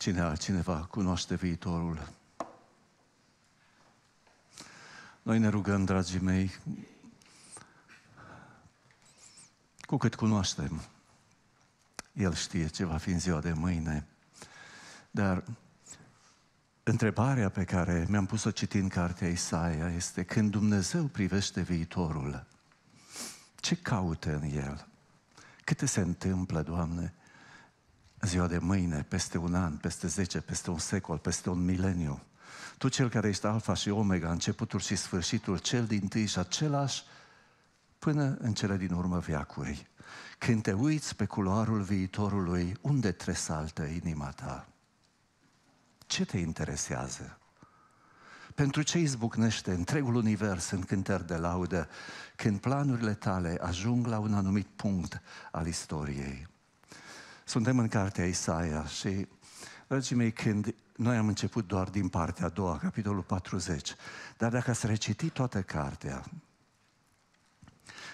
Cine cineva cunoaște viitorul? Noi ne rugăm, dragii mei, cu cât cunoaștem, El știe ce va fi în ziua de mâine. Dar întrebarea pe care mi-am pus-o citind cartea Isaia este când Dumnezeu privește viitorul, ce caută în el? Câte se întâmplă, Doamne? ziua de mâine, peste un an, peste zece, peste un secol, peste un mileniu. Tu cel care ești alfa și omega, începutul și sfârșitul, cel din tâi și același, până în cele din urmă viacuri Când te uiți pe culoarul viitorului, unde tresaltă inima ta? Ce te interesează? Pentru ce izbucnește întregul univers în cântări de laudă când planurile tale ajung la un anumit punct al istoriei? Suntem în cartea Isaia și, dragii mei, când noi am început doar din partea a doua, capitolul 40, dar dacă ați reciti toată cartea,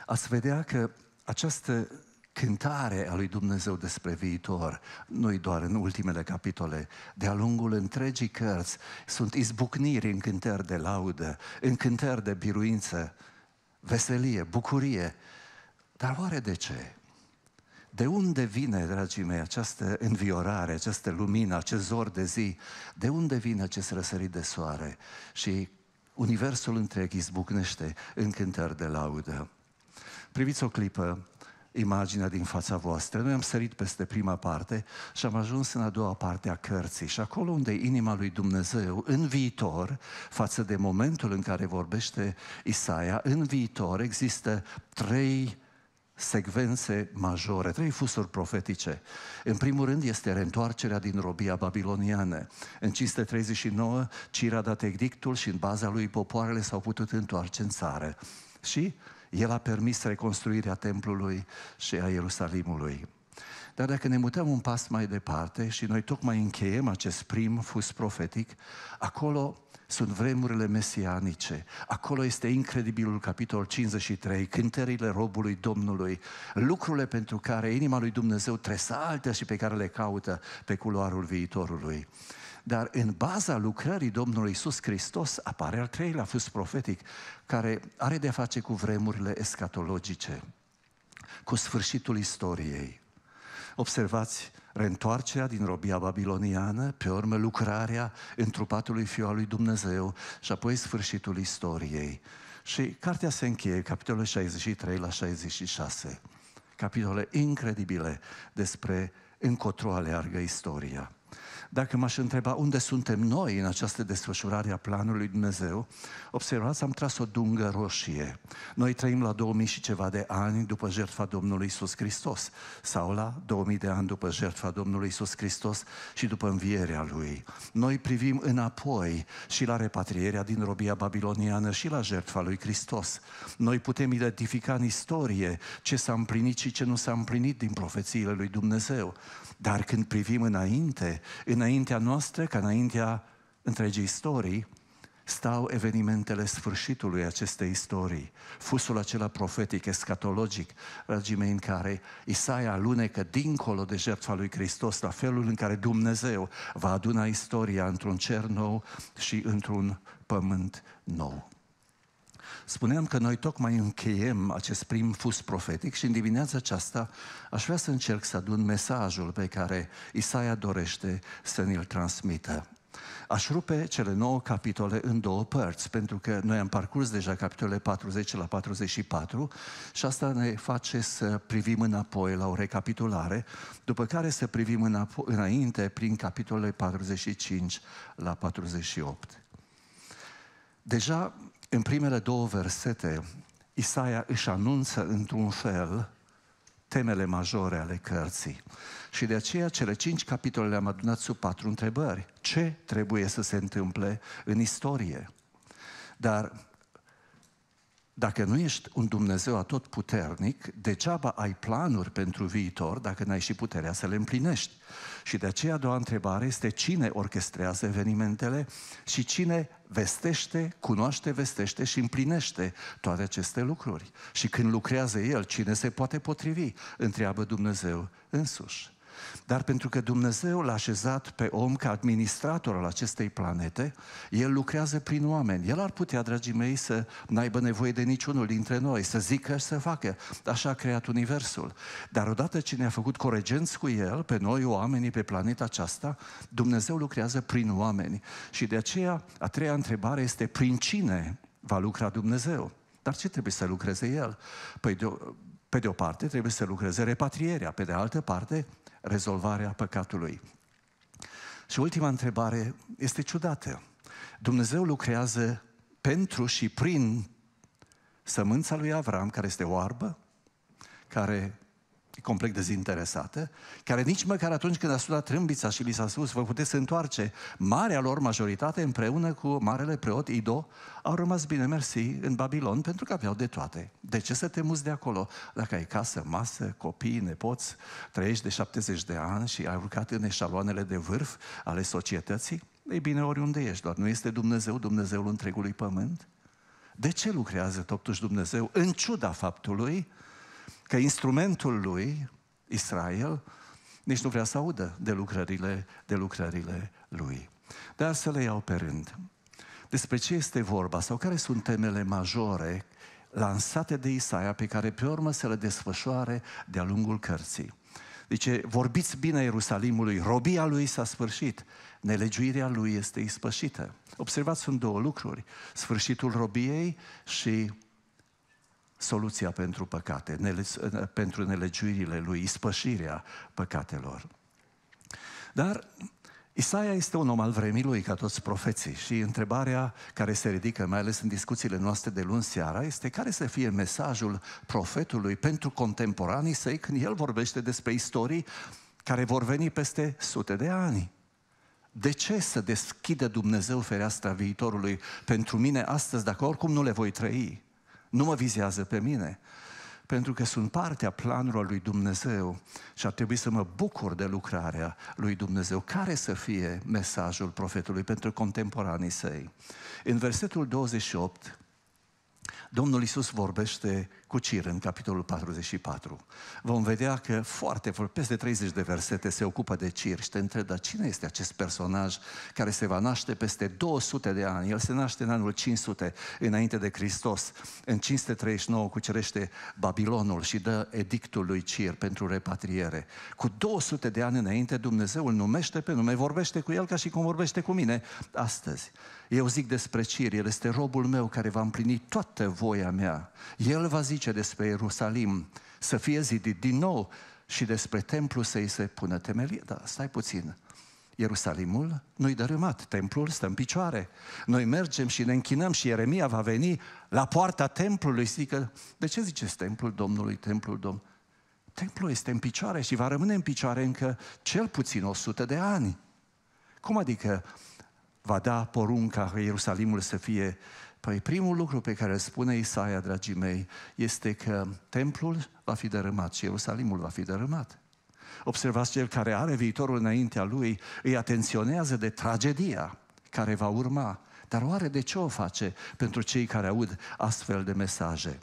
ați vedea că această cântare a lui Dumnezeu despre viitor, nu doar în ultimele capitole, de-a lungul întregii cărți, sunt izbucniri în cântări de laudă, în cântări de biruință, veselie, bucurie. Dar oare de ce? De unde vine, dragii mei, această înviorare, această lumină, acest zor de zi? De unde vine acest răsărit de soare? Și universul întreg izbucnește în cântări de laudă. Priviți o clipă imaginea din fața voastră. Noi am sărit peste prima parte și am ajuns în a doua parte a cărții și acolo unde inima lui Dumnezeu în viitor, față de momentul în care vorbește Isaia, în viitor există trei secvențe majore, trei fusuri profetice. În primul rând este reîntoarcerea din robia babiloniană. În 539, Cira a dat edictul și în baza lui popoarele s-au putut întoarce în țară. Și el a permis reconstruirea templului și a Ierusalimului. Dar dacă ne mutăm un pas mai departe și noi tocmai încheiem acest prim fus profetic, acolo sunt vremurile mesianice. Acolo este incredibilul capitol 53, cântările robului Domnului, lucrurile pentru care inima lui Dumnezeu tresaltă și pe care le caută pe culoarul viitorului. Dar în baza lucrării Domnului Isus Hristos apare al treilea fus profetic, care are de-a face cu vremurile escatologice, cu sfârșitul istoriei. Observați, reîntoarcerea din robia babiloniană, pe urmă lucrarea întrupatului Fiu al lui Dumnezeu și apoi sfârșitul istoriei. Și cartea se încheie, capitolul 63 la 66, capitole incredibile despre încotro aleargă istoria. Dacă m-aș întreba unde suntem noi în această desfășurare a planului Dumnezeu, observați, am tras o dungă roșie. Noi trăim la 2000 și ceva de ani după jertfa Domnului Isus Hristos sau la 2000 de ani după jertfa Domnului Isus Hristos și după învierea Lui. Noi privim înapoi și la repatrierea din robia babiloniană și la jertfa Lui Hristos. Noi putem identifica în istorie ce s-a împlinit și ce nu s-a împlinit din profețiile Lui Dumnezeu. Dar când privim înainte, înaintea noastră, ca înaintea întregii istorii, stau evenimentele sfârșitului acestei istorii, fusul acela profetic, escatologic, dragii mei, în care Isaia alunecă dincolo de jertfa lui Hristos, la felul în care Dumnezeu va aduna istoria într-un cer nou și într-un pământ nou. Spuneam că noi tocmai încheiem acest prim fus profetic și în dimineața aceasta aș vrea să încerc să adun mesajul pe care Isaia dorește să ne-l transmită. Aș rupe cele nouă capitole în două părți, pentru că noi am parcurs deja capitolele 40 la 44 și asta ne face să privim înapoi la o recapitulare, după care să privim înainte prin capitolele 45 la 48. Deja în primele două versete, Isaia își anunță într-un fel temele majore ale cărții. Și de aceea cele cinci capitole le-am adunat sub patru întrebări. Ce trebuie să se întâmple în istorie? Dar dacă nu ești un Dumnezeu atotputernic, degeaba ai planuri pentru viitor dacă n-ai și puterea să le împlinești. Și de aceea a doua întrebare este cine orchestrează evenimentele și cine vestește, cunoaște, vestește și împlinește toate aceste lucruri. Și când lucrează El, cine se poate potrivi? Întreabă Dumnezeu însuși. Dar pentru că Dumnezeu l-a așezat pe om ca administrator al acestei planete, el lucrează prin oameni. El ar putea, dragii mei, să n-aibă nevoie de niciunul dintre noi, să zică și să facă. Așa a creat Universul. Dar odată ce ne-a făcut coregenți cu el, pe noi oamenii, pe planeta aceasta, Dumnezeu lucrează prin oameni. Și de aceea, a treia întrebare este prin cine va lucra Dumnezeu? Dar ce trebuie să lucreze el? Păi de, pe de o parte trebuie să lucreze repatrierea, pe de altă parte rezolvarea păcatului. Și ultima întrebare este ciudată. Dumnezeu lucrează pentru și prin sămânța lui Avram, care este oarbă, care complet dezinteresate, care nici măcar atunci când a sunat trâmbița și li s-a spus vă puteți întoarce, marea lor majoritate împreună cu marele preot Ido au rămas bine mersi în Babilon pentru că aveau de toate. De ce să te muți de acolo? Dacă ai casă, masă, copii, nepoți, trăiești de 70 de ani și ai urcat în eșaloanele de vârf ale societății, ei bine, oriunde ești, doar nu este Dumnezeu Dumnezeul întregului pământ? De ce lucrează totuși Dumnezeu în ciuda faptului că instrumentul lui, Israel, nici nu vrea să audă de lucrările, de lucrările lui. Dar să le iau pe rând. Despre ce este vorba sau care sunt temele majore lansate de Isaia pe care pe urmă să le desfășoare de-a lungul cărții. Zice, vorbiți bine Ierusalimului, robia lui s-a sfârșit, nelegiuirea lui este ispășită. Observați, sunt două lucruri, sfârșitul robiei și soluția pentru păcate, nele, pentru nelegiuirile lui, ispășirea păcatelor. Dar Isaia este un om al vremii lui, ca toți profeții, și întrebarea care se ridică, mai ales în discuțiile noastre de luni seara, este care să fie mesajul profetului pentru contemporanii săi când el vorbește despre istorii care vor veni peste sute de ani. De ce să deschidă Dumnezeu fereastra viitorului pentru mine astăzi, dacă oricum nu le voi trăi? Nu mă vizează pe mine, pentru că sunt partea planului lui Dumnezeu și ar trebui să mă bucur de lucrarea lui Dumnezeu. Care să fie mesajul profetului pentru contemporanii săi? În versetul 28, Domnul Isus vorbește cu Cir în capitolul 44. Vom vedea că foarte, peste 30 de versete se ocupă de Cir și te întreb, dar cine este acest personaj care se va naște peste 200 de ani? El se naște în anul 500 înainte de Hristos. În 539 cucerește Babilonul și dă edictul lui Cir pentru repatriere. Cu 200 de ani înainte Dumnezeu îl numește pe nume, vorbește cu el ca și cum vorbește cu mine astăzi. Eu zic despre Cir, el este robul meu care va împlini toată voia mea. El va zice zice despre Ierusalim să fie zidit din nou și despre templu să îi se pună temelie. Dar stai puțin, Ierusalimul nu-i dărâmat, templul stă în picioare. Noi mergem și ne închinăm și Ieremia va veni la poarta templului. și Zică, de ce ziceți templul Domnului, templul Domnului? Templul este în picioare și va rămâne în picioare încă cel puțin 100 de ani. Cum adică va da porunca Ierusalimul să fie Păi primul lucru pe care îl spune Isaia, dragii mei, este că templul va fi dărâmat și Ierusalimul va fi dărâmat. Observați, cel care are viitorul înaintea lui îi atenționează de tragedia care va urma. Dar oare de ce o face pentru cei care aud astfel de mesaje?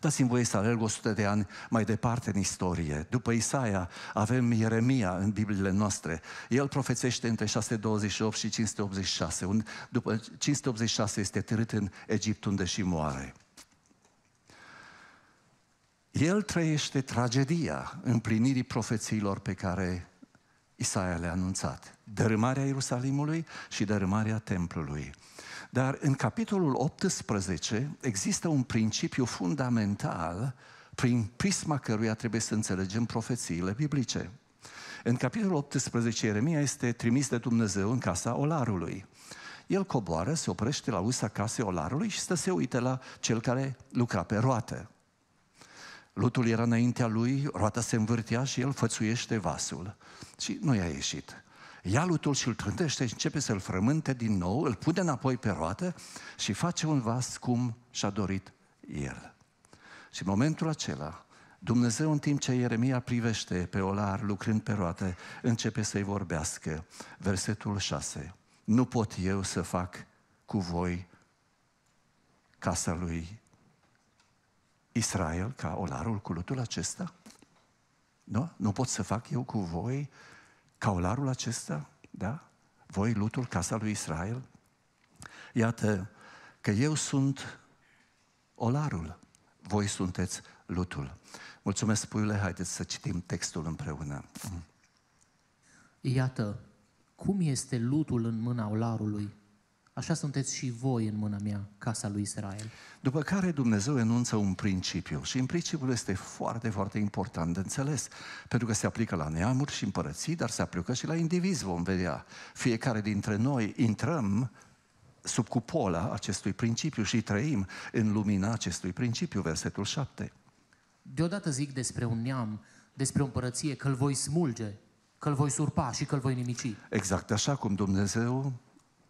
Dați-mi voie să alerg 100 de ani mai departe în istorie. După Isaia avem Ieremia în Bibliile noastre. El profețește între 628 și 586. După 586 este târât în Egipt unde și moare. El trăiește tragedia împlinirii profețiilor pe care Isaia le-a anunțat. Dărâmarea Ierusalimului și dărâmarea templului. Dar în capitolul 18 există un principiu fundamental prin prisma căruia trebuie să înțelegem profețiile biblice. În capitolul 18, Ieremia este trimis de Dumnezeu în casa olarului. El coboară, se oprește la usa casei olarului și stă se uite la cel care lucra pe roată. Lutul era înaintea lui, roata se învârtea și el fățuiește vasul. Și nu i-a ieșit ia lutul și îl trântește și începe să-l frământe din nou, îl pune înapoi pe roată și face un vas cum și-a dorit el. Și în momentul acela, Dumnezeu în timp ce Ieremia privește pe olar lucrând pe roate, începe să-i vorbească. Versetul 6. Nu pot eu să fac cu voi casa lui Israel, ca olarul cu lutul acesta? Nu? Nu pot să fac eu cu voi caularul acesta, da? Voi, lutul, casa lui Israel? Iată că eu sunt olarul, voi sunteți lutul. Mulțumesc, puiule, haideți să citim textul împreună. Iată, cum este lutul în mâna olarului Așa sunteți și voi în mâna mea, casa lui Israel. După care Dumnezeu enunță un principiu și în principiul este foarte, foarte important de înțeles, pentru că se aplică la neamuri și împărății, dar se aplică și la indivizi, vom vedea. Fiecare dintre noi intrăm sub cupola acestui principiu și trăim în lumina acestui principiu, versetul 7. Deodată zic despre un neam, despre o împărăție, că îl voi smulge, că îl voi surpa și că îl voi nimici. Exact așa cum Dumnezeu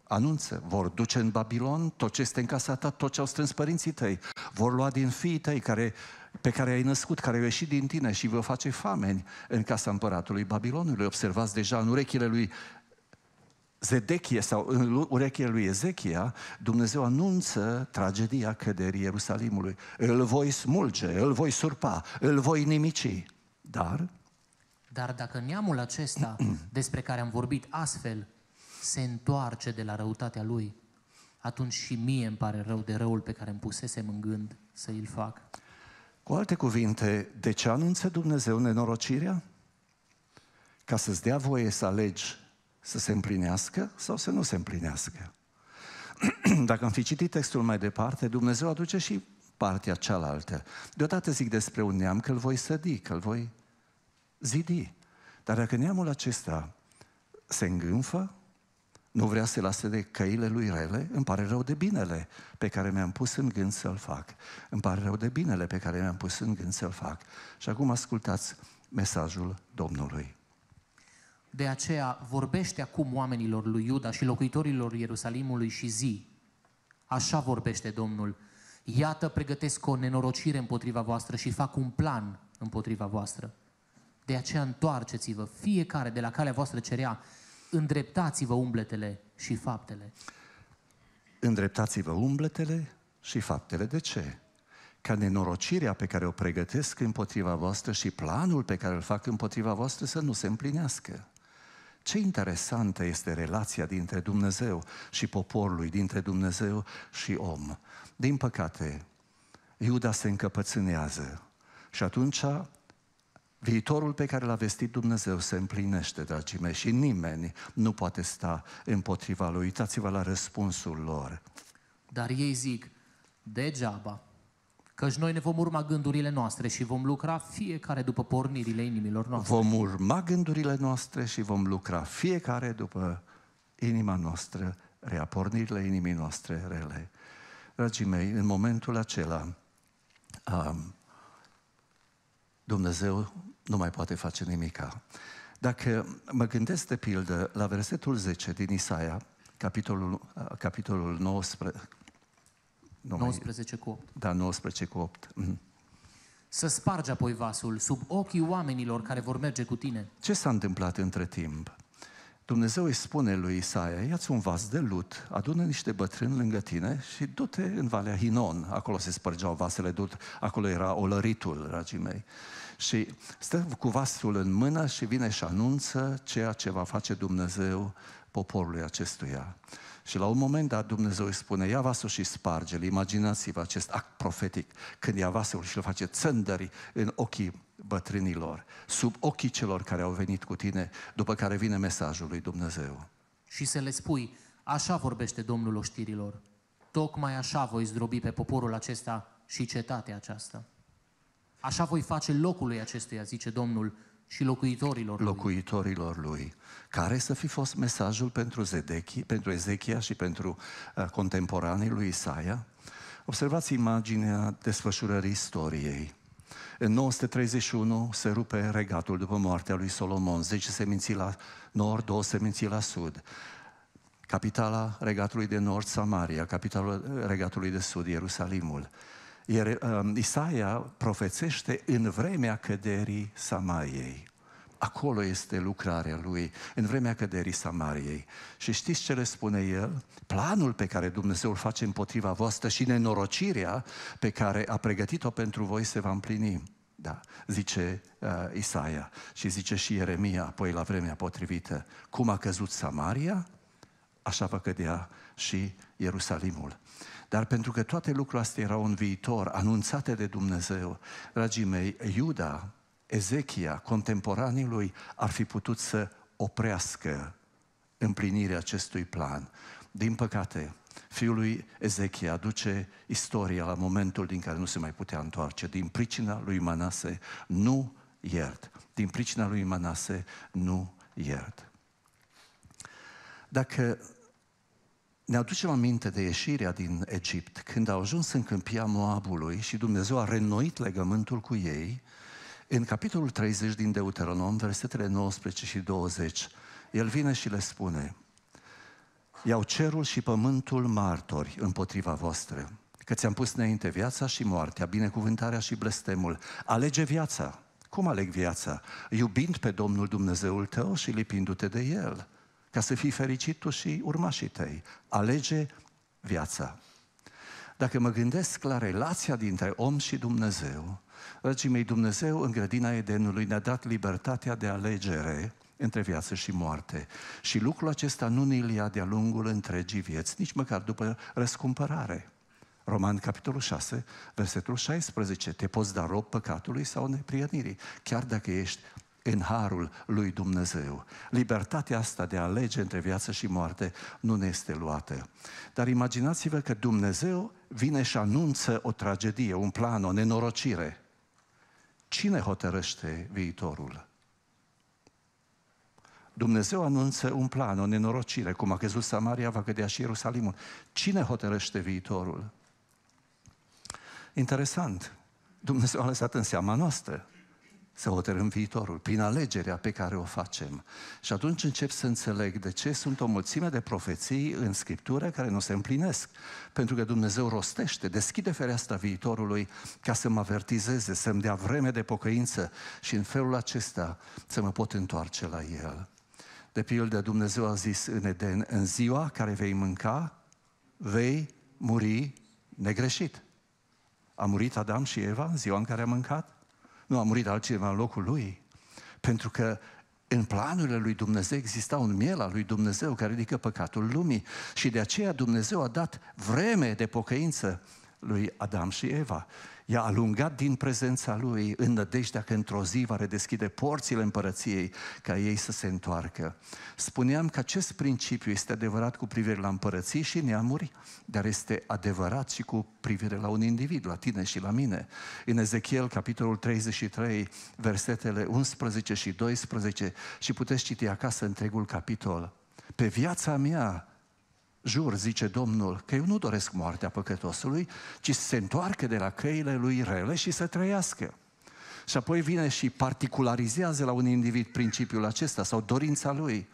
anunță, vor duce în Babilon tot ce este în casa ta, tot ce au strâns părinții tăi, vor lua din fiii tăi care, pe care ai născut, care au ieșit din tine și vă face fameni în casa împăratului Babilonului. Observați deja în urechile lui Zedechie sau în urechile lui Ezechia, Dumnezeu anunță tragedia căderii Ierusalimului. Îl voi smulge, îl voi surpa, îl voi nimici. Dar... Dar dacă neamul acesta despre care am vorbit astfel se întoarce de la răutatea lui, atunci și mie îmi pare rău de răul pe care îmi pusese în gând să îl fac. Cu alte cuvinte, de ce anunță Dumnezeu nenorocirea? Ca să-ți dea voie să alegi să se împlinească sau să nu se împlinească. Dacă am fi citit textul mai departe, Dumnezeu aduce și partea cealaltă. Deodată zic despre un neam că îl voi sădi, că îl voi zidi. Dar dacă neamul acesta se îngânfă, nu vrea să lase de căile lui rele, îmi pare rău de binele pe care mi-am pus în gând să-l fac. Îmi pare rău de binele pe care mi-am pus în gând să-l fac. Și acum ascultați mesajul Domnului. De aceea vorbește acum oamenilor lui Iuda și locuitorilor Ierusalimului și zi. Așa vorbește Domnul. Iată, pregătesc o nenorocire împotriva voastră și fac un plan împotriva voastră. De aceea întoarceți-vă fiecare de la calea voastră cerea îndreptați-vă umbletele și faptele. Îndreptați-vă umbletele și faptele. De ce? Ca nenorocirea pe care o pregătesc împotriva voastră și planul pe care îl fac împotriva voastră să nu se împlinească. Ce interesantă este relația dintre Dumnezeu și poporul lui, dintre Dumnezeu și om. Din păcate, Iuda se încăpățânează și atunci Viitorul pe care l-a vestit Dumnezeu se împlinește, dragii mei, și nimeni nu poate sta împotriva lui. Uitați-vă la răspunsul lor. Dar ei zic, degeaba, căci noi ne vom urma gândurile noastre și vom lucra fiecare după pornirile inimilor noastre. Vom urma gândurile noastre și vom lucra fiecare după inima noastră, rea, pornirile inimii noastre rele. Dragii mei, în momentul acela, um, Dumnezeu nu mai poate face nimica. Dacă mă gândesc de pildă la versetul 10 din Isaia, capitolul, uh, capitolul 19, nu 19 cu 8. Da, 19 cu 8. Mm. Să spargi apoi vasul sub ochii oamenilor care vor merge cu tine. Ce s-a întâmplat între timp? Dumnezeu îi spune lui Isaia, ia-ți un vas de lut, adună niște bătrâni lângă tine și du-te în Valea Hinon. Acolo se spărgeau vasele dut, acolo era olăritul, dragii mei. Și stă cu vasul în mână și vine și anunță ceea ce va face Dumnezeu poporului acestuia. Și la un moment dat Dumnezeu îi spune, ia vasul și sparge-l. Imaginați-vă acest act profetic, când ia vasul și îl face țândări în ochii bătrânilor, sub ochii celor care au venit cu tine, după care vine mesajul lui Dumnezeu. Și să le spui, așa vorbește Domnul oștirilor, tocmai așa voi zdrobi pe poporul acesta și cetatea aceasta. Așa voi face locului acestuia, zice Domnul, și locuitorilor, lui locuitorilor lui. lui. Care să fi fost mesajul pentru, Zedechi, pentru Ezechia și pentru uh, contemporanii lui Isaia? Observați imaginea desfășurării istoriei. În 931 se rupe regatul după moartea lui Solomon, 10 seminții la nord, 2 seminții la sud. Capitala regatului de nord, Samaria, capitala regatului de sud, Ierusalimul. Iar, uh, Isaia profețește în vremea căderii Samaiei. Acolo este lucrarea lui în vremea căderii Samariei. Și știți ce le spune el? Planul pe care Dumnezeu îl face împotriva voastră și nenorocirea pe care a pregătit-o pentru voi se va împlini. Da, zice uh, Isaia și zice și Ieremia apoi la vremea potrivită. Cum a căzut Samaria, așa va cădea și Ierusalimul. Dar pentru că toate lucrurile astea erau în viitor, anunțate de Dumnezeu, dragii mei, Iuda Ezechia, contemporanii lui, ar fi putut să oprească împlinirea acestui plan. Din păcate, fiul lui Ezechia aduce istoria la momentul din care nu se mai putea întoarce. Din pricina lui Manase nu iert. Din pricina lui Manase nu iert. Dacă ne aducem aminte de ieșirea din Egipt, când au ajuns în câmpia Moabului și Dumnezeu a renoit legământul cu ei, în capitolul 30 din Deuteronom, versetele 19 și 20, el vine și le spune, Iau cerul și pământul martori împotriva voastră, că ți-am pus înainte viața și moartea, binecuvântarea și blestemul. Alege viața. Cum aleg viața? Iubind pe Domnul Dumnezeul tău și lipindu-te de El, ca să fii fericit tu și urmașii tăi. Alege viața. Dacă mă gândesc la relația dintre om și Dumnezeu, Răcii mei, Dumnezeu în grădina Edenului ne-a dat libertatea de alegere între viață și moarte. Și lucrul acesta nu ne ia de-a lungul întregii vieți, nici măcar după răscumpărare. Roman, capitolul 6, versetul 16. Te poți da rob păcatului sau neprienirii, chiar dacă ești în harul lui Dumnezeu. Libertatea asta de a alege între viață și moarte nu ne este luată. Dar imaginați-vă că Dumnezeu vine și anunță o tragedie, un plan, o nenorocire. Cine hotărăște viitorul? Dumnezeu anunță un plan, o nenorocire, cum a căzut Samaria, va cădea și Ierusalimul. Cine hotărăște viitorul? Interesant. Dumnezeu a lăsat în seama noastră să hotărâm viitorul, prin alegerea pe care o facem. Și atunci încep să înțeleg de ce sunt o mulțime de profeții în Scriptură care nu se împlinesc. Pentru că Dumnezeu rostește, deschide fereastra viitorului ca să mă avertizeze, să-mi dea vreme de pocăință și în felul acesta să mă pot întoarce la El. De pildă, Dumnezeu a zis în Eden, în ziua care vei mânca, vei muri negreșit. A murit Adam și Eva în ziua în care a mâncat? Nu a murit altcineva în locul lui. Pentru că în planurile lui Dumnezeu exista un miel al lui Dumnezeu care ridică păcatul lumii și de aceea Dumnezeu a dat vreme de pocăință lui Adam și Eva. I-a alungat din prezența lui în nădejdea că într-o zi va redeschide porțile împărăției ca ei să se întoarcă. Spuneam că acest principiu este adevărat cu privire la împărății și neamuri, dar este adevărat și cu privire la un individ, la tine și la mine. În Ezechiel, capitolul 33, versetele 11 și 12 și puteți citi acasă întregul capitol. Pe viața mea jur, zice Domnul, că eu nu doresc moartea păcătosului, ci să se întoarcă de la căile lui rele și să trăiască. Și apoi vine și particularizează la un individ principiul acesta sau dorința lui.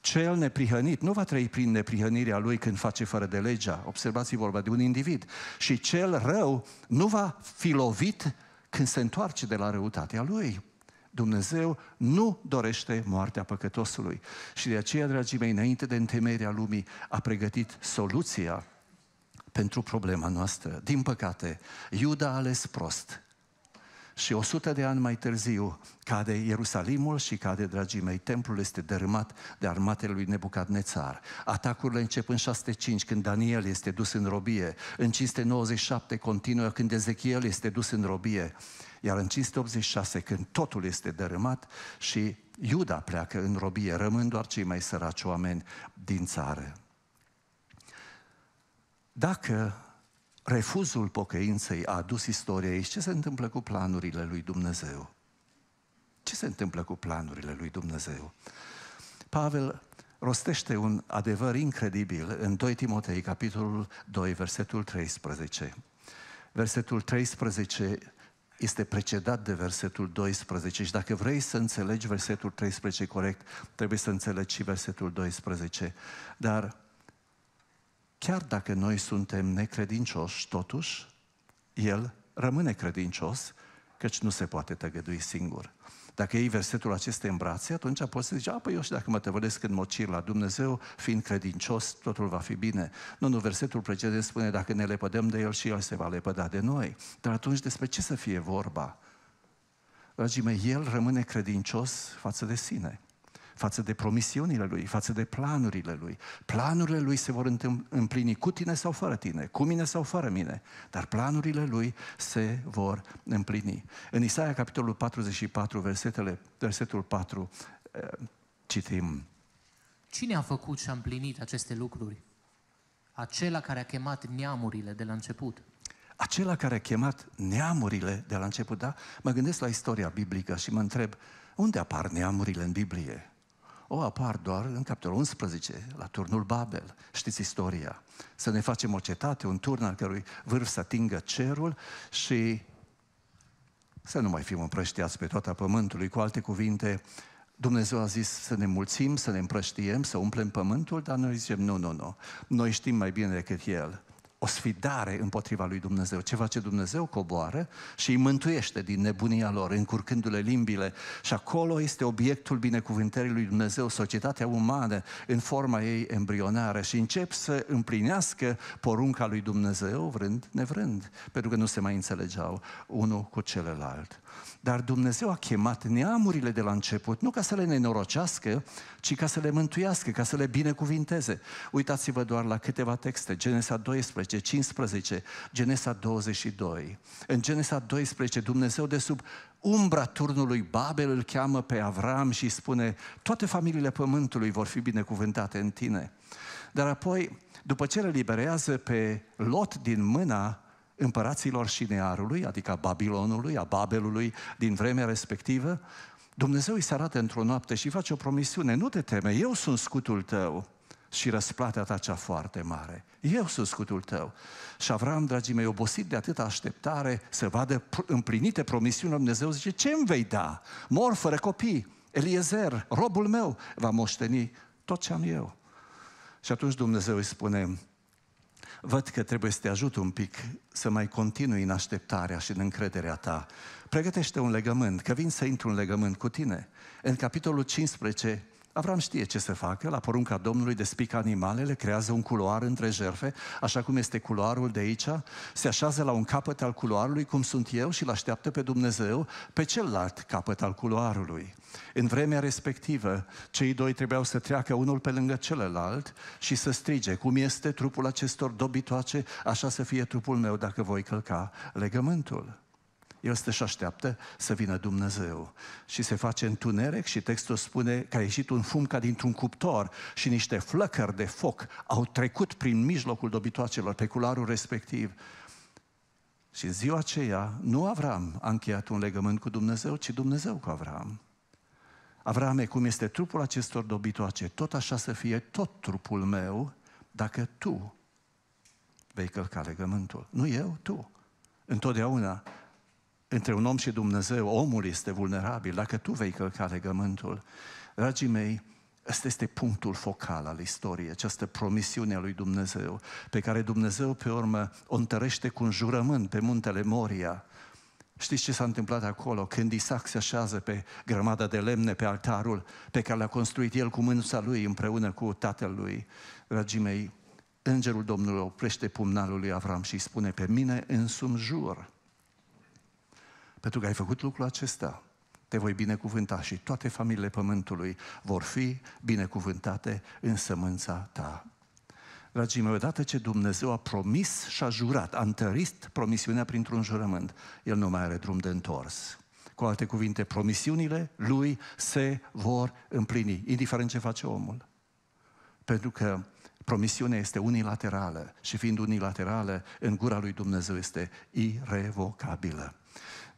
Cel neprihănit nu va trăi prin neprihănirea lui când face fără de legea. Observați vorba de un individ. Și cel rău nu va fi lovit când se întoarce de la răutatea lui. Dumnezeu nu dorește moartea păcătosului. Și de aceea, dragii mei, înainte de întemeirea lumii, a pregătit soluția pentru problema noastră. Din păcate, Iuda a ales prost. Și 100 de ani mai târziu cade Ierusalimul și cade, dragii mei, templul este dărâmat de armatele lui Nebucadnețar. Atacurile încep în 605 când Daniel este dus în robie, în 597 continuă când Ezechiel este dus în robie, iar în 586 când totul este dărâmat și Iuda pleacă în robie, rămân doar cei mai săraci oameni din țară. Dacă refuzul pocăinței a adus istoria aici, ce se întâmplă cu planurile lui Dumnezeu? Ce se întâmplă cu planurile lui Dumnezeu? Pavel rostește un adevăr incredibil în 2 Timotei, capitolul 2, versetul 13. Versetul 13 este precedat de versetul 12 și dacă vrei să înțelegi versetul 13 corect, trebuie să înțelegi și versetul 12. Dar Chiar dacă noi suntem necredincioși, totuși, el rămâne credincios, căci nu se poate tăgădui singur. Dacă iei versetul acesta în brațe, atunci poți să zici, apoi eu și dacă mă tăvălesc în mocir la Dumnezeu, fiind credincios, totul va fi bine. Nu, nu, versetul precedent spune, dacă ne lepădăm de El și El se va lepăda de noi. Dar atunci despre ce să fie vorba? Dragii mei, El rămâne credincios față de sine față de promisiunile Lui, față de planurile Lui. Planurile Lui se vor împlini cu tine sau fără tine, cu mine sau fără mine, dar planurile Lui se vor împlini. În Isaia, capitolul 44, versetele, versetul 4, eh, citim. Cine a făcut și a împlinit aceste lucruri? Acela care a chemat neamurile de la început. Acela care a chemat neamurile de la început, da? Mă gândesc la istoria biblică și mă întreb, unde apar neamurile în Biblie? o apar doar în capitolul 11, la turnul Babel. Știți istoria. Să ne facem o cetate, un turn al cărui vârf să atingă cerul și să nu mai fim împrăștiați pe toată pământului. Cu alte cuvinte, Dumnezeu a zis să ne mulțim, să ne împrăștiem, să umplem pământul, dar noi zicem nu, nu, nu. Noi știm mai bine decât El o sfidare împotriva lui Dumnezeu, ceva ce Dumnezeu coboară și îi mântuiește din nebunia lor, încurcându-le limbile. Și acolo este obiectul binecuvântării lui Dumnezeu, societatea umană, în forma ei embrionară și încep să împlinească porunca lui Dumnezeu, vrând nevrând, pentru că nu se mai înțelegeau unul cu celălalt. Dar Dumnezeu a chemat neamurile de la început, nu ca să le nenorocească, ci ca să le mântuiască, ca să le binecuvinteze. Uitați-vă doar la câteva texte, Genesa 12, 15, Genesa 22. În Genesa 12, Dumnezeu de sub umbra turnului Babel îl cheamă pe Avram și spune, toate familiile pământului vor fi binecuvântate în tine. Dar apoi, după ce îl liberează pe Lot din mâna împăraților Șinearului, adică a Babilonului, a Babelului din vremea respectivă, Dumnezeu îi se arată într-o noapte și face o promisiune, nu te teme, eu sunt scutul tău și răsplata ta cea foarte mare. Eu sunt scutul tău. Și Avram, dragii mei, obosit de atâta așteptare să vadă împlinite promisiunile Dumnezeu, zice, ce îmi vei da? Mor fără copii, Eliezer, robul meu, va moșteni tot ce am eu. Și atunci Dumnezeu îi spune, văd că trebuie să te ajut un pic să mai continui în așteptarea și în încrederea ta. Pregătește un legământ, că vin să intru un legământ cu tine. În capitolul 15 Avram știe ce să facă, la porunca Domnului despică animalele, creează un culoar între jerfe, așa cum este culoarul de aici, se așează la un capăt al culoarului, cum sunt eu, și îl așteaptă pe Dumnezeu pe celălalt capăt al culoarului. În vremea respectivă, cei doi trebuiau să treacă unul pe lângă celălalt și să strige, cum este trupul acestor dobitoace, așa să fie trupul meu dacă voi călca legământul. El stă și așteaptă să vină Dumnezeu. Și se face întuneric și textul spune că a ieșit un fum ca dintr-un cuptor și niște flăcări de foc au trecut prin mijlocul dobitoacelor pe cularul respectiv. Și în ziua aceea, nu Avram a încheiat un legământ cu Dumnezeu, ci Dumnezeu cu Avram. Avrame, cum este trupul acestor dobitoace, tot așa să fie tot trupul meu, dacă tu vei călca legământul. Nu eu, tu. Întotdeauna între un om și Dumnezeu, omul este vulnerabil, dacă tu vei călca legământul, dragii mei, Ăsta este punctul focal al istoriei, această promisiune a lui Dumnezeu, pe care Dumnezeu, pe urmă, o întărește cu un jurământ pe muntele Moria. Știți ce s-a întâmplat acolo? Când Isaac se așează pe grămada de lemne, pe altarul pe care l-a construit el cu mânuța lui împreună cu tatăl lui, dragii mei, îngerul Domnului oprește pumnalul lui Avram și îi spune, pe mine însumi jur pentru că ai făcut lucrul acesta, te voi binecuvânta și toate familiile pământului vor fi binecuvântate în sămânța ta. Dragii mei, odată ce Dumnezeu a promis și a jurat, a întărit promisiunea printr-un jurământ, El nu mai are drum de întors. Cu alte cuvinte, promisiunile Lui se vor împlini, indiferent ce face omul. Pentru că promisiunea este unilaterală și fiind unilaterală, în gura lui Dumnezeu este irevocabilă.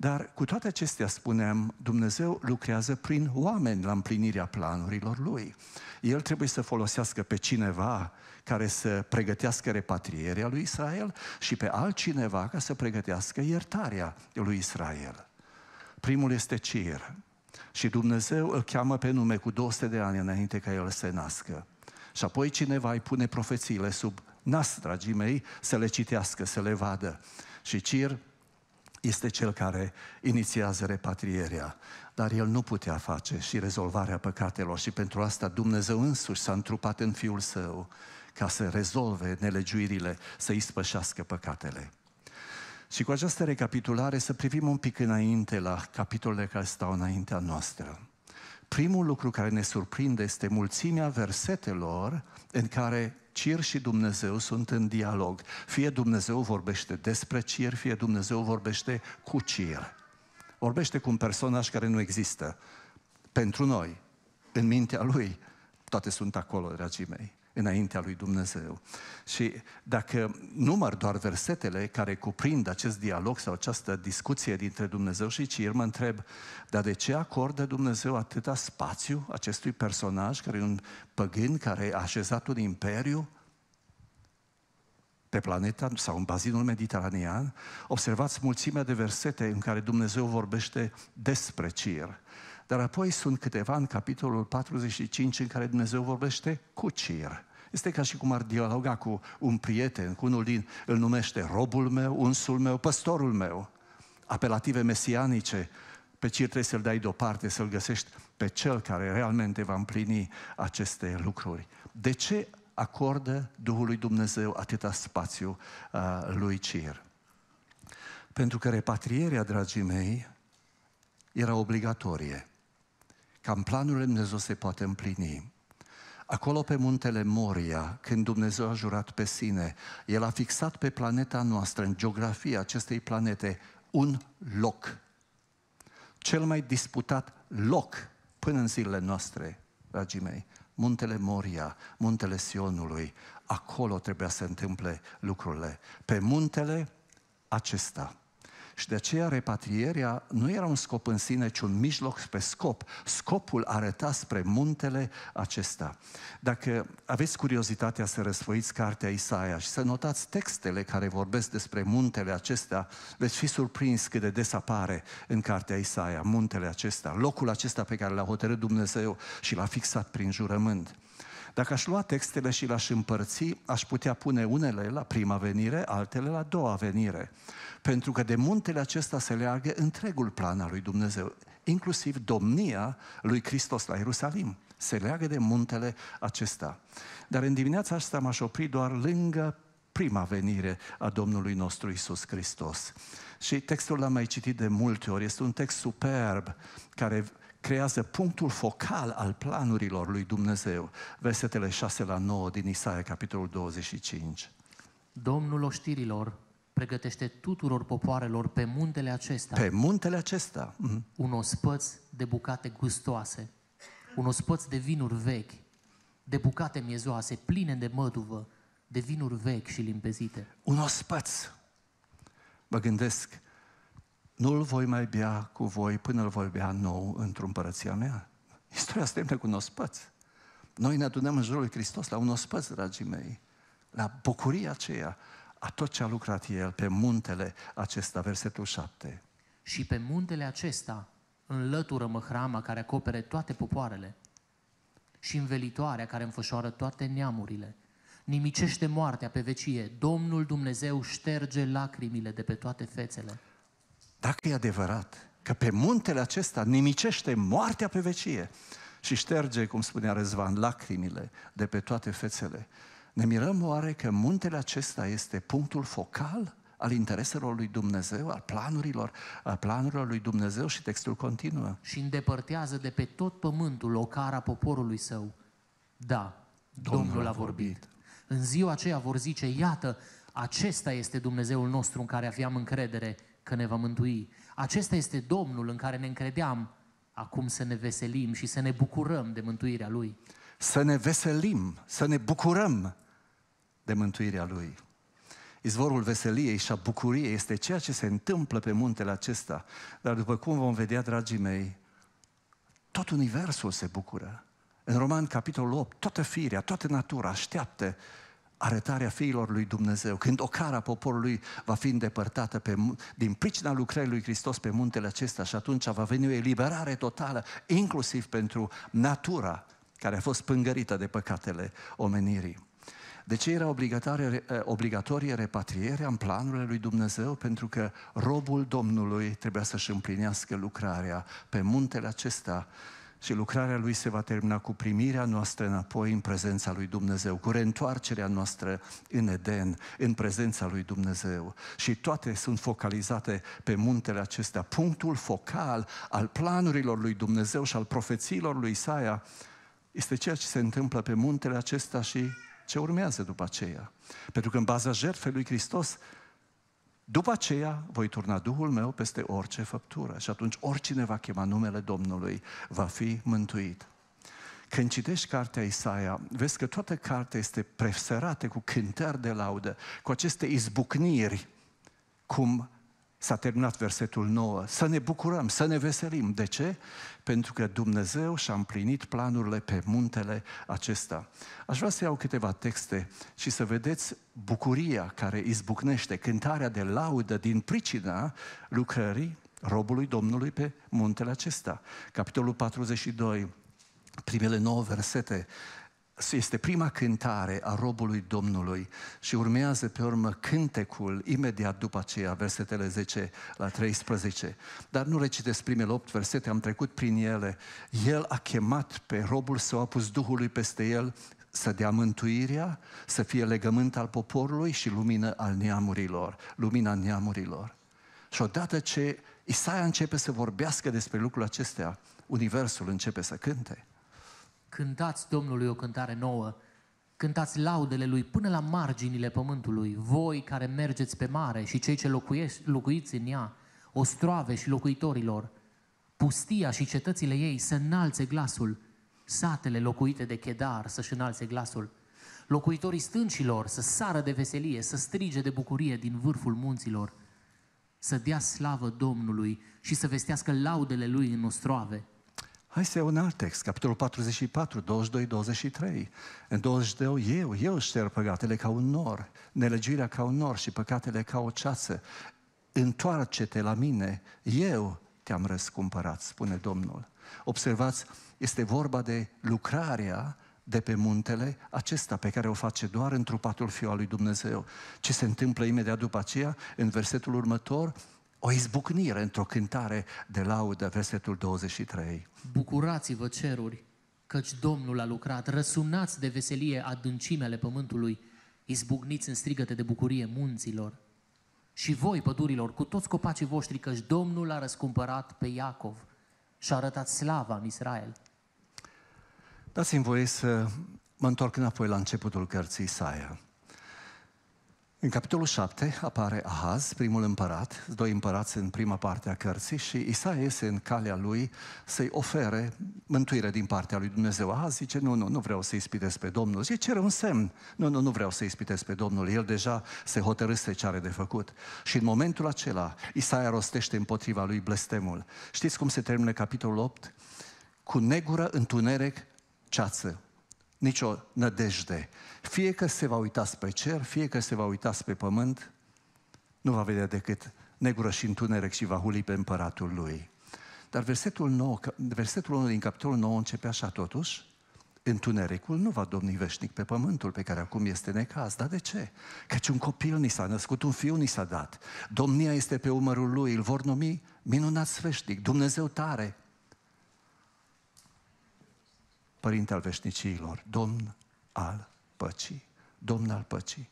Dar cu toate acestea, spuneam, Dumnezeu lucrează prin oameni la împlinirea planurilor Lui. El trebuie să folosească pe cineva care să pregătească repatrierea lui Israel și pe altcineva ca să pregătească iertarea lui Israel. Primul este Cir și Dumnezeu îl cheamă pe nume cu 200 de ani înainte ca el să se nască. Și apoi cineva îi pune profețiile sub nas, dragii mei, să le citească, să le vadă. Și Cir este cel care inițiază repatrierea, dar el nu putea face și rezolvarea păcatelor și pentru asta Dumnezeu însuși s-a întrupat în Fiul Său ca să rezolve nelegiuirile, să ispășească păcatele. Și cu această recapitulare să privim un pic înainte la capitolele care stau înaintea noastră. Primul lucru care ne surprinde este mulțimea versetelor în care Cir și Dumnezeu sunt în dialog. Fie Dumnezeu vorbește despre Cir, fie Dumnezeu vorbește cu Cir. Vorbește cu un personaj care nu există. Pentru noi, în mintea lui, toate sunt acolo, dragii mei înaintea lui Dumnezeu. Și dacă număr doar versetele care cuprind acest dialog sau această discuție dintre Dumnezeu și Cir, mă întreb, dar de ce acordă Dumnezeu atâta spațiu acestui personaj care e un păgân, care a așezat un imperiu? pe planeta sau în bazinul mediteranean, observați mulțimea de versete în care Dumnezeu vorbește despre Cir. Dar apoi sunt câteva în capitolul 45 în care Dumnezeu vorbește cu Cir. Este ca și cum ar dialoga cu un prieten, cu unul din, îl numește robul meu, unsul meu, păstorul meu. Apelative mesianice, pe cine trebuie să-l dai deoparte, să-l găsești pe cel care realmente va împlini aceste lucruri. De ce acordă Duhului Dumnezeu atâta spațiu uh, lui Cir? Pentru că repatrierea, dragii mei, era obligatorie. Cam planul Lui Dumnezeu se poate împlini Acolo pe muntele Moria, când Dumnezeu a jurat pe sine, El a fixat pe planeta noastră, în geografia acestei planete, un loc. Cel mai disputat loc până în zilele noastre, dragii mei, muntele Moria, muntele Sionului, acolo trebuia să întâmple lucrurile. Pe muntele acesta. Și de aceea repatrierea nu era un scop în sine, ci un mijloc spre scop. Scopul arăta spre muntele acesta. Dacă aveți curiozitatea să răsfoiți cartea Isaia și să notați textele care vorbesc despre muntele acesta, veți fi surprins cât de des apare în cartea Isaia, muntele acesta, locul acesta pe care l-a hotărât Dumnezeu și l-a fixat prin jurământ. Dacă aș lua textele și le-aș împărți, aș putea pune unele la prima venire, altele la doua venire. Pentru că de muntele acesta se leagă întregul plan al lui Dumnezeu, inclusiv domnia lui Hristos la Ierusalim. Se leagă de muntele acesta. Dar în dimineața asta m-aș opri doar lângă prima venire a Domnului nostru Isus Hristos. Și textul l-am mai citit de multe ori, este un text superb care creează punctul focal al planurilor lui Dumnezeu. Versetele 6 la 9 din Isaia, capitolul 25. Domnul oștirilor pregătește tuturor popoarelor pe muntele acesta. Pe muntele acesta. Mm. Un ospăț de bucate gustoase, un ospăț de vinuri vechi, de bucate miezoase, pline de măduvă, de vinuri vechi și limpezite. Un ospăț. Mă gândesc, nu-l voi mai bea cu voi până îl voi bea nou într-o împărăția mea. Istoria asta cu un ospăț. Noi ne adunăm în jurul lui Hristos la un ospăț, dragii mei, la bucuria aceea a tot ce a lucrat El pe muntele acesta, versetul 7. Și pe muntele acesta înlătură măhrama care acopere toate popoarele și învelitoarea care înfășoară toate neamurile. Nimicește moartea pe vecie. Domnul Dumnezeu șterge lacrimile de pe toate fețele. Dacă e adevărat că pe muntele acesta nimicește moartea pe vecie și șterge, cum spunea Răzvan, lacrimile de pe toate fețele, ne mirăm oare că muntele acesta este punctul focal al intereselor lui Dumnezeu, al planurilor, al planurilor lui Dumnezeu și textul continuă. Și îndepărtează de pe tot pământul ocara poporului său. Da, Domnul, Domnul a vorbit. vorbit. În ziua aceea vor zice, iată, acesta este Dumnezeul nostru în care aveam încredere că ne va mântui. Acesta este Domnul în care ne încredeam acum să ne veselim și să ne bucurăm de mântuirea Lui. Să ne veselim, să ne bucurăm de mântuirea Lui. Izvorul veseliei și a bucuriei este ceea ce se întâmplă pe muntele acesta. Dar după cum vom vedea, dragii mei, tot universul se bucură. În Roman, capitolul 8, toată firea, toată natura așteaptă arătarea fiilor lui Dumnezeu, când ocara poporului va fi îndepărtată pe, din pricina lucrării lui Hristos pe muntele acesta și atunci va veni o eliberare totală, inclusiv pentru natura care a fost pângărită de păcatele omenirii. De ce era obligatorie, eh, obligatorie repatrierea în planurile lui Dumnezeu? Pentru că robul Domnului trebuia să-și împlinească lucrarea pe muntele acesta și lucrarea Lui se va termina cu primirea noastră înapoi în prezența Lui Dumnezeu, cu reîntoarcerea noastră în Eden, în prezența Lui Dumnezeu. Și toate sunt focalizate pe muntele acesta. Punctul focal al planurilor Lui Dumnezeu și al profețiilor Lui Isaia este ceea ce se întâmplă pe muntele acesta și ce urmează după aceea. Pentru că în baza jertfei Lui Hristos după aceea voi turna Duhul meu peste orice făptură și atunci oricine va chema numele Domnului va fi mântuit. Când citești cartea Isaia, vezi că toată cartea este preferată cu cântări de laudă, cu aceste izbucniri, cum S-a terminat versetul 9. Să ne bucurăm, să ne veselim. De ce? Pentru că Dumnezeu și-a împlinit planurile pe muntele acesta. Aș vrea să iau câteva texte și să vedeți bucuria care izbucnește, cântarea de laudă din pricina lucrării robului Domnului pe muntele acesta. Capitolul 42, primele nouă versete este prima cântare a robului Domnului și urmează pe urmă cântecul imediat după aceea, versetele 10 la 13. Dar nu recitesc primele 8 versete, am trecut prin ele. El a chemat pe robul său, a pus Duhului peste el să dea mântuirea, să fie legământ al poporului și lumină al neamurilor, lumina neamurilor. Și odată ce Isaia începe să vorbească despre lucrul acestea, Universul începe să cânte. Cântați Domnului o cântare nouă, cântați laudele Lui până la marginile pământului, voi care mergeți pe mare și cei ce locuiești, locuiți în ea, ostroave și locuitorilor, pustia și cetățile ei să înalțe glasul, satele locuite de chedar să-și înalțe glasul, locuitorii stâncilor să sară de veselie, să strige de bucurie din vârful munților, să dea slavă Domnului și să vestească laudele Lui în ostroave, Hai să iau un alt text, capitolul 44, 22, 23. În 22, eu, eu șterg păcatele ca un nor, nelegirea ca un nor și păcatele ca o ceață. Întoarce-te la mine, eu te-am răscumpărat, spune Domnul. Observați, este vorba de lucrarea de pe muntele acesta pe care o face doar întrupatul Fiul al lui Dumnezeu. Ce se întâmplă imediat după aceea, în versetul următor, o izbucnire într-o cântare de laudă, versetul 23. Bucurați-vă ceruri, căci Domnul a lucrat, răsunați de veselie adâncimele pământului, izbucniți în strigăte de bucurie munților. Și voi, pădurilor, cu toți copacii voștri, căci Domnul a răscumpărat pe Iacov și a arătat slava în Israel. Dați-mi voie să mă întorc înapoi la începutul cărții Isaia. În capitolul 7 apare Ahaz, primul împărat, doi împărați în prima parte a cărții și Isaia iese în calea lui să-i ofere mântuire din partea lui Dumnezeu. Ahaz zice, nu, nu, nu vreau să-i ispitesc pe Domnul. Zice, cere un semn. Nu, nu, nu vreau să-i ispitesc pe Domnul. El deja se hotărâse ce are de făcut. Și în momentul acela, Isaia rostește împotriva lui blestemul. Știți cum se termină capitolul 8? Cu negură, întuneric, ceață nicio nădejde. Fie că se va uita spre cer, fie că se va uita spre pământ, nu va vedea decât negură și întuneric și va huli pe împăratul lui. Dar versetul, 9, versetul 1 din capitolul 9 începe așa totuși, Întunericul nu va domni veșnic pe pământul pe care acum este necaz. Dar de ce? Căci un copil ni s-a născut, un fiu ni s-a dat. Domnia este pe umărul lui, îl vor numi minunat sfeșnic, Dumnezeu tare, Părinte al veșnicilor, Domn al păcii, Domn al păcii.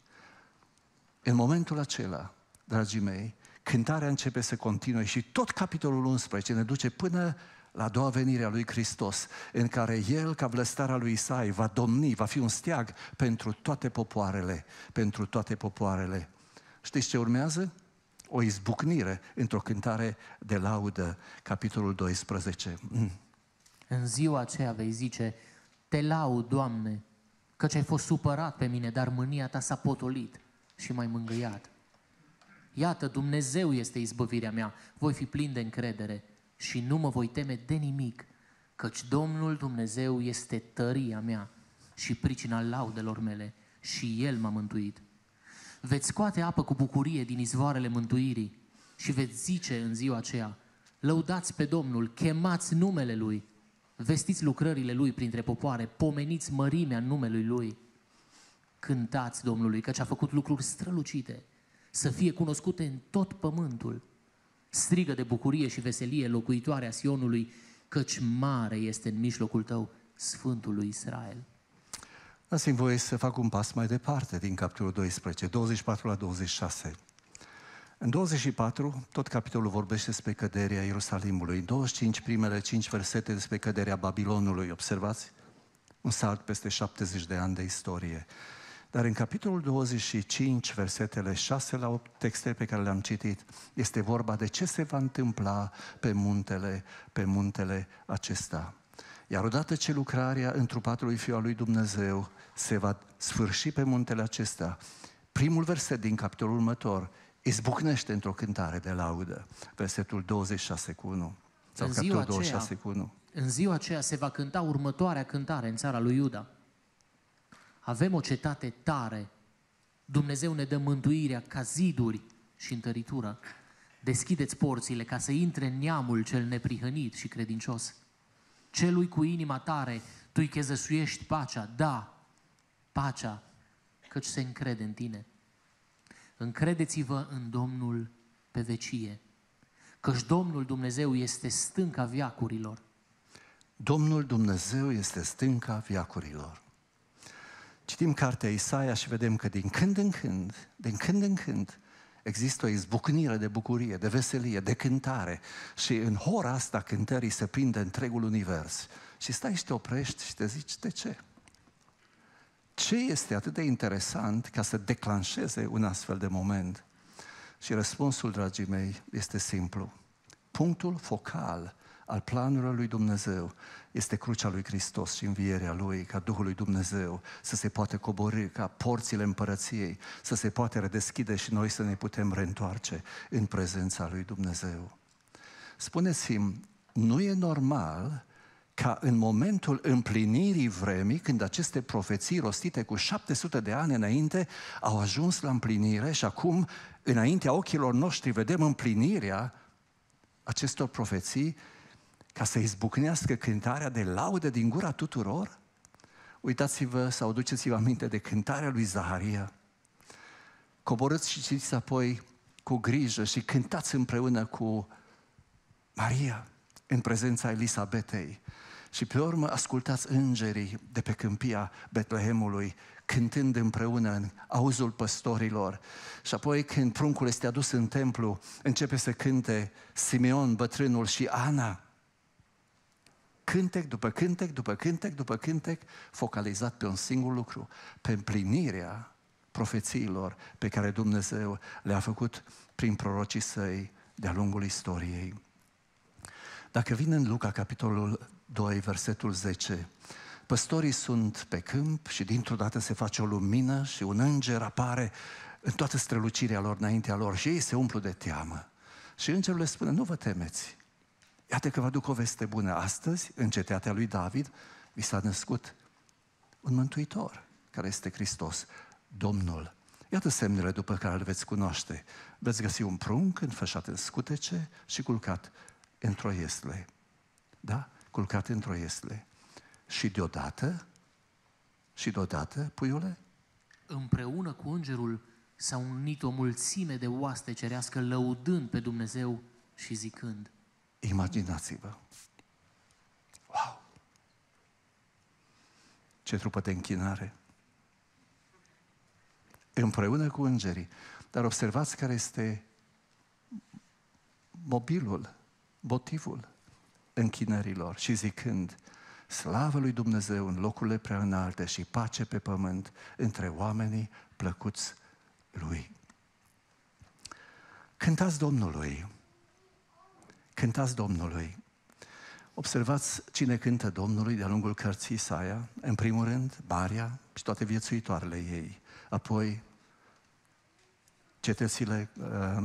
În momentul acela, dragii mei, cântarea începe să continue și tot capitolul 11 ne duce până la a doua venire a lui Hristos, în care El, ca vlăstarea lui Isai, va domni, va fi un steag pentru toate popoarele, pentru toate popoarele. Știți ce urmează? O izbucnire într-o cântare de laudă, capitolul 12. Mm. În ziua aceea vei zice, te laud, Doamne, căci ai fost supărat pe mine, dar mânia ta s-a potolit și m-ai mângâiat. Iată, Dumnezeu este izbăvirea mea, voi fi plin de încredere și nu mă voi teme de nimic, căci Domnul Dumnezeu este tăria mea și pricina laudelor mele și El m-a mântuit. Veți scoate apă cu bucurie din izvoarele mântuirii și veți zice în ziua aceea, lăudați pe Domnul, chemați numele Lui, Vestiți lucrările Lui printre popoare, pomeniți mărimea numelui Lui. Cântați Domnului, căci a făcut lucruri strălucite, să fie cunoscute în tot pământul. Strigă de bucurie și veselie locuitoarea Sionului, căci mare este în mijlocul tău Sfântul lui Israel. lăsați mi voie să fac un pas mai departe din capitolul 12, 24 la 26. În 24, tot capitolul vorbește despre căderea Ierusalimului. În 25, primele 5 versete despre căderea Babilonului, observați? Un salt peste 70 de ani de istorie. Dar în capitolul 25, versetele 6 la 8, textele pe care le-am citit, este vorba de ce se va întâmpla pe muntele, pe muntele acesta. Iar odată ce lucrarea întrupatului Fiul al lui Dumnezeu se va sfârși pe muntele acesta, primul verset din capitolul următor izbucnește într-o cântare de laudă, versetul 26 cu 1. Sau în ziua, 26 aceea, cu 1. în ziua aceea se va cânta următoarea cântare în țara lui Iuda. Avem o cetate tare. Dumnezeu ne dă mântuirea ca ziduri și întăritură. Deschideți porțile ca să intre neamul cel neprihănit și credincios. Celui cu inima tare, tu îi chezăsuiești pacea, da, pacea, căci se încrede în tine. Încredeți-vă în Domnul pe vecie, căci Domnul Dumnezeu este stânca viacurilor. Domnul Dumnezeu este stânca viacurilor. Citim cartea Isaia și vedem că din când în când, din când în când, există o izbucnire de bucurie, de veselie, de cântare și în hora asta cântării se prinde întregul univers. Și stai și te oprești și te zici, de ce? Ce este atât de interesant ca să declanșeze un astfel de moment? Și răspunsul, dragii mei, este simplu. Punctul focal al planurilor lui Dumnezeu este crucea lui Hristos și învierea lui, ca Duhul lui Dumnezeu să se poată coborâ, ca porțile împărăției să se poată redeschide și noi să ne putem reîntoarce în prezența lui Dumnezeu. Spuneți-mi, nu e normal ca în momentul împlinirii vremii, când aceste profeții rostite cu 700 de ani înainte au ajuns la împlinire și acum, înaintea ochilor noștri, vedem împlinirea acestor profeții ca să izbucnească cântarea de laudă din gura tuturor? Uitați-vă sau duceți-vă aminte de cântarea lui Zaharia. Coborâți și citiți apoi cu grijă și cântați împreună cu Maria în prezența Elisabetei. Și pe urmă ascultați îngerii de pe câmpia Betlehemului cântând împreună în auzul păstorilor. Și apoi când pruncul este adus în templu, începe să cânte Simeon, bătrânul și Ana. Cântec după cântec, după cântec, după cântec, focalizat pe un singur lucru, pe împlinirea profețiilor pe care Dumnezeu le-a făcut prin prorocii săi de-a lungul istoriei. Dacă vin în Luca, capitolul 2, versetul 10, păstorii sunt pe câmp și dintr-o dată se face o lumină și un înger apare în toată strălucirea lor înaintea lor și ei se umplu de teamă. Și îngerul le spune, nu vă temeți, iată că vă aduc o veste bună. Astăzi, în cetatea lui David, vi s-a născut un mântuitor, care este Hristos, Domnul. Iată semnele după care îl veți cunoaște. Veți găsi un prunc înfășat în scutece și culcat într-o iesle. Da? Culcat într-o iesle. Și deodată, și deodată, puiule? Împreună cu îngerul s-a unit o mulțime de oaste cerească lăudând pe Dumnezeu și zicând. Imaginați-vă! Wow! Ce trupă de închinare! Împreună cu îngerii. Dar observați care este mobilul motivul închinărilor și zicând, slavă lui Dumnezeu în locurile prea înalte și pace pe pământ între oamenii plăcuți lui. Cântați Domnului! Cântați Domnului! Observați cine cântă Domnului de-a lungul cărții Isaia, în primul rând, Maria și toate viețuitoarele ei, apoi cetățile uh,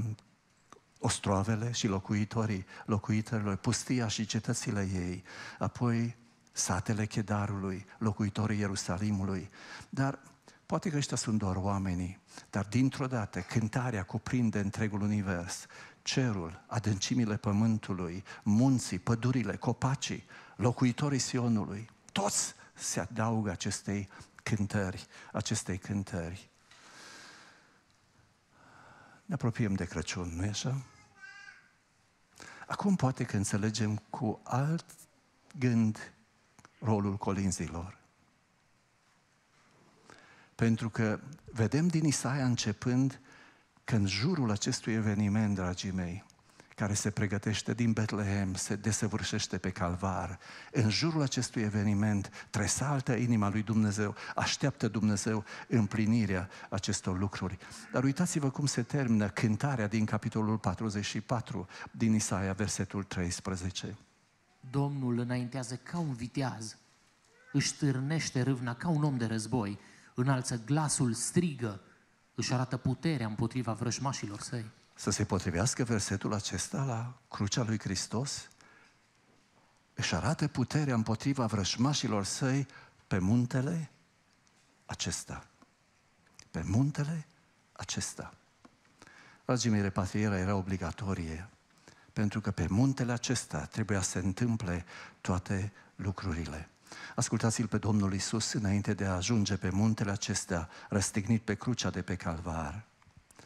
ostroavele și locuitorii, locuitorilor, pustia și cetățile ei, apoi satele Chedarului, locuitorii Ierusalimului. Dar poate că ăștia sunt doar oamenii, dar dintr-o dată cântarea cuprinde întregul univers, cerul, adâncimile pământului, munții, pădurile, copacii, locuitorii Sionului, toți se adaugă acestei cântări, acestei cântări. Ne apropiem de Crăciun, nu-i așa? Acum poate că înțelegem cu alt gând rolul colinzilor. Pentru că vedem din Isaia începând că în jurul acestui eveniment, dragii mei, care se pregătește din Betlehem, se desăvârșește pe calvar. În jurul acestui eveniment tresaltă inima lui Dumnezeu, așteaptă Dumnezeu împlinirea acestor lucruri. Dar uitați-vă cum se termină cântarea din capitolul 44 din Isaia, versetul 13. Domnul înaintează ca un viteaz, își târnește râvna ca un om de război, înalță glasul, strigă, își arată puterea împotriva vrăjmașilor săi să se potrivească versetul acesta la crucea lui Hristos? Își arată puterea împotriva vrășmașilor săi pe muntele acesta. Pe muntele acesta. Dragii mei, repatrierea era obligatorie, pentru că pe muntele acesta trebuia să se întâmple toate lucrurile. Ascultați-l pe Domnul Isus înainte de a ajunge pe muntele acesta, răstignit pe crucea de pe calvar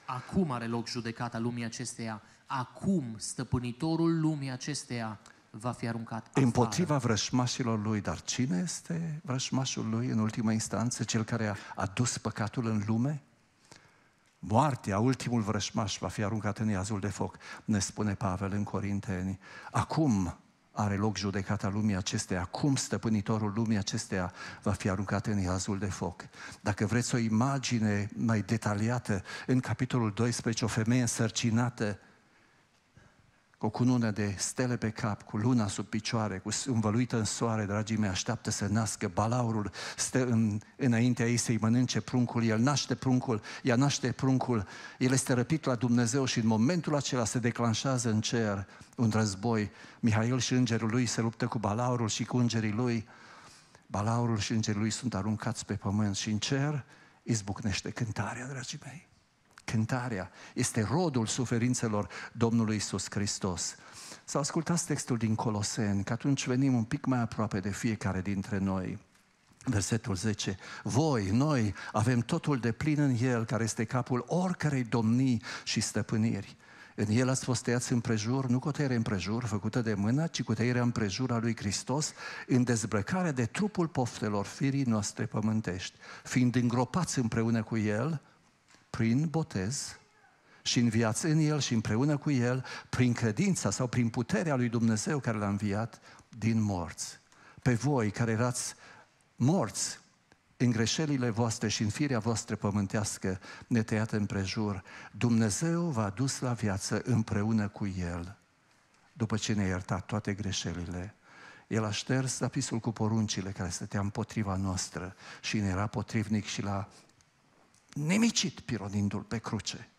Acum are loc judecata lumii acesteia. Acum stăpânitorul lumii acesteia va fi aruncat afară. Împotriva vrășmașilor lui, dar cine este vrășmașul lui în ultima instanță, cel care a adus păcatul în lume? Moartea, ultimul vrășmaș, va fi aruncat în iazul de foc, ne spune Pavel în Corinteni. Acum, are loc judecata lumii acesteia, cum stăpânitorul lumii acesteia va fi aruncat în iazul de foc. Dacă vreți o imagine mai detaliată, în capitolul 12, o femeie însărcinată cu o cunună de stele pe cap, cu luna sub picioare, cu învăluită în soare, dragii mei, așteaptă să nască. Balaurul stă în, înaintea ei să-i mănânce pruncul, el naște pruncul, ea naște pruncul, el este răpit la Dumnezeu și în momentul acela se declanșează în cer un război. Mihail și îngerul lui se luptă cu Balaurul și cu îngerii lui. Balaurul și îngerii lui sunt aruncați pe pământ și în cer izbucnește cântarea, dragii mei cântarea, este rodul suferințelor Domnului Isus Hristos. Să ascultați textul din Coloseni, că atunci venim un pic mai aproape de fiecare dintre noi. Versetul 10. Voi, noi, avem totul de plin în El, care este capul oricărei domnii și stăpâniri. În el ați fost tăiați împrejur, nu cu tăiere împrejur făcută de mână, ci cu tăierea împrejur a lui Hristos, în dezbrăcarea de trupul poftelor firii noastre pământești, fiind îngropați împreună cu el prin botez și înviați în El și împreună cu El, prin credința sau prin puterea lui Dumnezeu care l-a înviat din morți. Pe voi care erați morți în greșelile voastre și în firea voastră pământească netăiată împrejur, Dumnezeu v-a dus la viață împreună cu El, după ce ne-a iertat toate greșelile. El a șters zapisul cu poruncile care stătea împotriva noastră și ne era potrivnic și l-a nemicit pironindu-l pe cruce.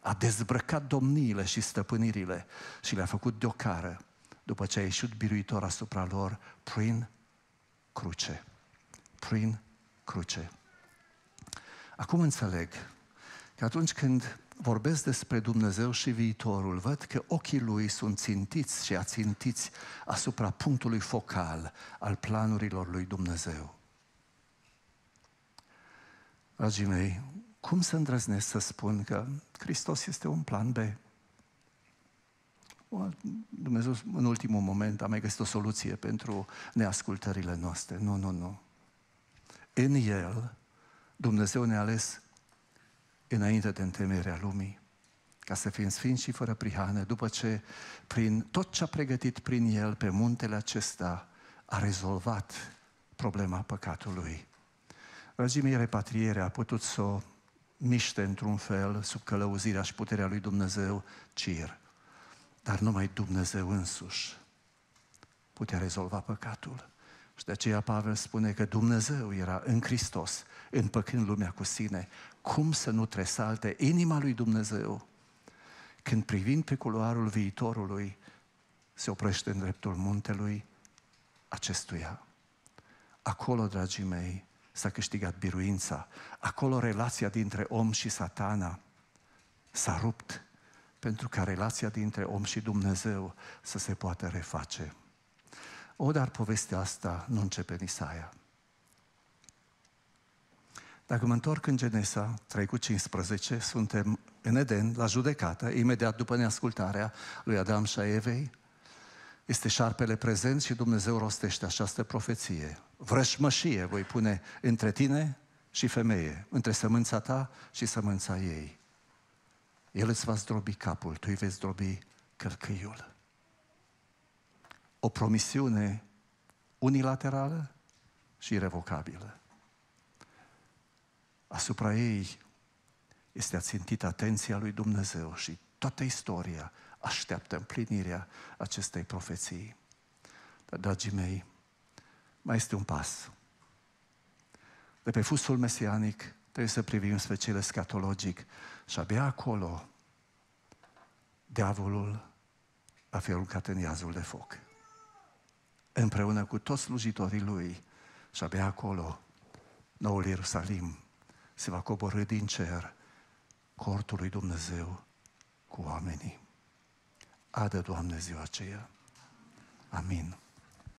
A dezbrăcat domniile și stăpânirile și le-a făcut de după ce a ieșit biruitor asupra lor prin cruce. Prin cruce. Acum înțeleg că atunci când vorbesc despre Dumnezeu și viitorul, văd că ochii lui sunt țintiți și ațintiți asupra punctului focal al planurilor lui Dumnezeu. Dragii mei, cum să îndrăznesc să spun că Hristos este un plan B? Dumnezeu în ultimul moment a mai găsit o soluție pentru neascultările noastre. Nu, nu, nu. În El, Dumnezeu ne-a ales înainte de întemerea lumii, ca să fim sfinți și fără prihane, după ce prin tot ce a pregătit prin El pe muntele acesta a rezolvat problema păcatului Răzimii repatriere a putut să o miște într-un fel, sub călăuzirea și puterea lui Dumnezeu, Cir. Dar numai Dumnezeu însuși putea rezolva păcatul. Și de aceea Pavel spune că Dumnezeu era în Hristos, împăcând lumea cu sine. Cum să nu tresalte inima lui Dumnezeu când privind pe culoarul viitorului se oprește în dreptul muntelui acestuia? Acolo, dragii mei, s-a câștigat biruința. Acolo relația dintre om și satana s-a rupt pentru ca relația dintre om și Dumnezeu să se poată reface. O, dar povestea asta nu începe în Isaia. Dacă mă întorc în Genesa 3 cu 15, suntem în Eden, la judecată, imediat după neascultarea lui Adam și a Evei, este șarpele prezent și Dumnezeu rostește această profeție. Vrășmășie voi pune între tine și femeie, între sămânța ta și sămânța ei. El îți va zdrobi capul, tu îi vei zdrobi cărcâiul. O promisiune unilaterală și irrevocabilă. Asupra ei este ațintit atenția lui Dumnezeu și toată istoria așteaptă împlinirea acestei profeții. Dar, dragii mei, mai este un pas. De pe fusul mesianic trebuie să privim spre cel scatologic și abia acolo diavolul a fi aruncat în iazul de foc. Împreună cu toți slujitorii lui și abia acolo noul Ierusalim se va coborâ din cer cortul lui Dumnezeu cu oamenii. Adă, Doamne, ziua aceea. Amin.